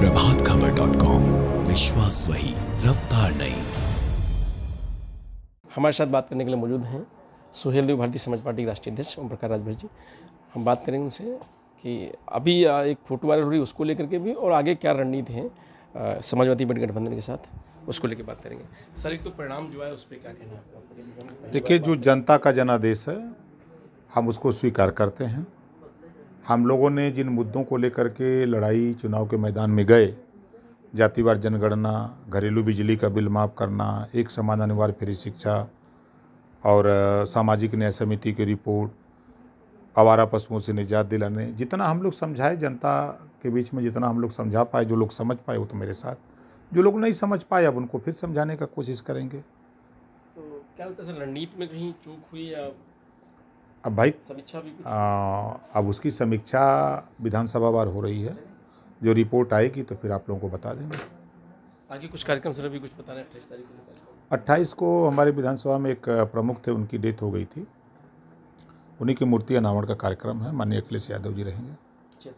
प्रभात खबर dot com विश्वास वही रफ्तार नहीं हमारे साथ बात करने के लिए मौजूद हैं सुहेल देव भारतीय समाज पार्टी के राष्ट्रीय अध्यक्ष ओम प्रकाश राजभर जी हम बात करेंगे उनसे कि अभी एक फोटो वायरल हो रही उसको लेकर के भी और आगे क्या रणनीति है समाजवादी गठबंधन के साथ उसको लेकर बात करेंगे सर एक तो परिणाम जो है उस पर क्या कहना है देखिए जो जनता का जनादेश है हम उसको स्वीकार करते हैं हम लोगों ने जिन मुद्दों को लेकर के लड़ाई चुनाव के मैदान में गए जातिवार जनगणना घरेलू बिजली का बिल माफ़ करना एक समान अनिवार्य फ्री शिक्षा और सामाजिक न्याय समिति की रिपोर्ट आवारा पशुओं से निजात दिलाने जितना हम लोग समझाए जनता के बीच में जितना हम लोग समझा पाए जो लोग समझ पाए वो तो मेरे साथ जो लोग नहीं समझ पाए अब उनको फिर समझाने का कोशिश करेंगे तो क्या होता है रणनीति में कहीं चूक हुई या अब भाई समीक्षा अब उसकी समीक्षा विधानसभा बार हो रही है जो रिपोर्ट आएगी तो फिर आप लोगों को बता देंगे आगे कुछ कार्यक्रम सर अभी कुछ बता रहे हैं अट्ठाईस तारीख को को हमारे विधानसभा में एक प्रमुख थे उनकी डेथ हो गई थी उन्हीं की मूर्ति अनावरण का कार्यक्रम है माननीय अखिलेश यादव जी रहेंगे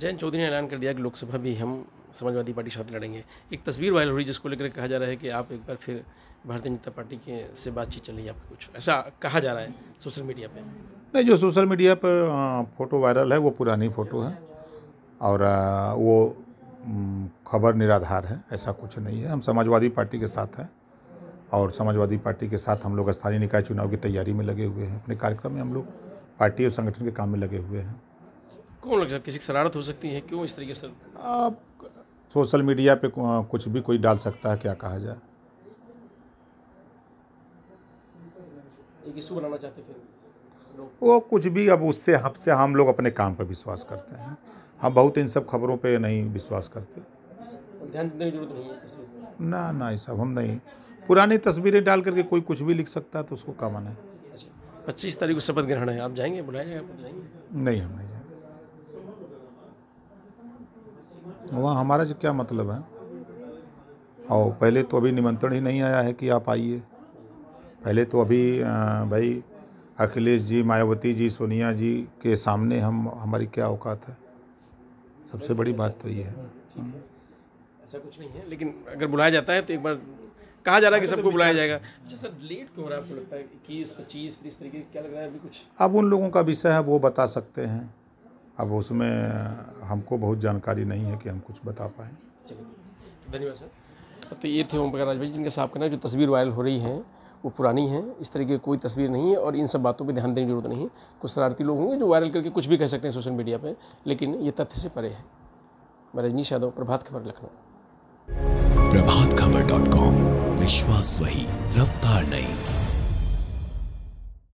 जैन चौधरी ने ऐलान कर दिया कि लोकसभा भी हम समाजवादी पार्टी साथ लड़ेंगे एक तस्वीर वायरल हुई जिसको लेकर कहा जा रहा है कि आप एक बार फिर भारतीय जनता पार्टी के से बातचीत चल रही है आपको कुछ ऐसा कहा जा रहा है सोशल मीडिया पर नहीं जो सोशल मीडिया पर हाँ, फोटो वायरल है वो पुरानी फ़ोटो है और वो खबर निराधार है ऐसा कुछ नहीं है हम समाजवादी पार्टी के साथ हैं और समाजवादी पार्टी के साथ हम लोग स्थानीय निकाय चुनाव की तैयारी में लगे हुए हैं अपने कार्यक्रम में हम लोग पार्टी और संगठन के काम में लगे हुए हैं कौन लग सकता किसी की शरारत हो सकती है क्यों इस तरीके से आप सोशल मीडिया पे कुछ भी कोई डाल सकता है क्या कहा जाए वो कुछ भी अब उससे हमसे हम लोग अपने काम पर विश्वास करते हैं हम बहुत इन सब खबरों पे नहीं विश्वास करते ध्यान देने की जरूरत नहीं है ना ना ये सब हम नहीं पुरानी तस्वीरें डाल करके कोई कुछ भी लिख सकता है तो उसको कमाना है अच्छा, पच्चीस तारीख को शपथ ग्रहण है आप जाएंगे बुलाएंगे नहीं हम नहीं जाएंगे वहाँ हमारा जो क्या मतलब है और पहले तो अभी निमंत्रण ही नहीं आया है कि आप आइए पहले तो अभी भाई अखिलेश जी मायावती जी सोनिया जी के सामने हम हमारी क्या औकात है सबसे बड़ी बात तो ये है ऐसा कुछ नहीं है लेकिन अगर बुलाया जाता है तो एक बार कहा जा रहा है कि हाँ, तो सबको बुलाया जाएगा अच्छा सर लेट क्यों हो रहा है आपको लगता है इक्कीस पच्चीस इस तरीके क्या लग रहा है अभी कुछ अब उन लोगों का विषय है वो बता सकते हैं अब उसमें हमको बहुत जानकारी नहीं है कि हम कुछ बता पाएँ धन्यवाद सर तो ये थे ओम प्रकाश भाई जिनका साहब कहना जो तस्वीर वायरल हो रही है वो पुरानी है इस तरीके की कोई तस्वीर नहीं है और इन सब बातों पर ध्यान देने की जरूरत नहीं कुछ शरारती लोग होंगे जो वायरल करके कुछ भी कह सकते हैं सोशल मीडिया पर लेकिन ये तथ्य से परे है मैं रजनीश यादव प्रभात खबर लखनऊ प्रभात खबर डॉट कॉम विश्वास वही रफ्तार नहीं